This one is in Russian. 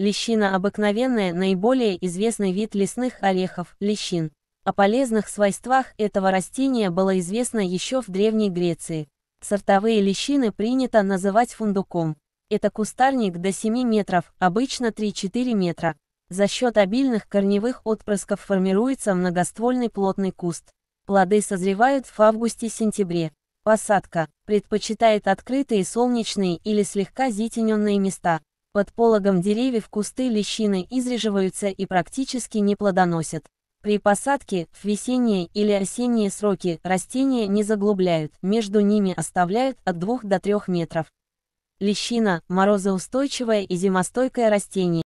Лещина обыкновенная – наиболее известный вид лесных орехов, лещин. О полезных свойствах этого растения было известно еще в Древней Греции. Сортовые лещины принято называть фундуком. Это кустарник до 7 метров, обычно 3-4 метра. За счет обильных корневых отпрысков формируется многоствольный плотный куст. Плоды созревают в августе-сентябре. Посадка предпочитает открытые солнечные или слегка зитененные места. Под пологом деревьев кусты лещины изреживаются и практически не плодоносят. При посадке в весенние или осенние сроки растения не заглубляют, между ними оставляют от 2 до 3 метров. Лещина – морозоустойчивое и зимостойкое растение.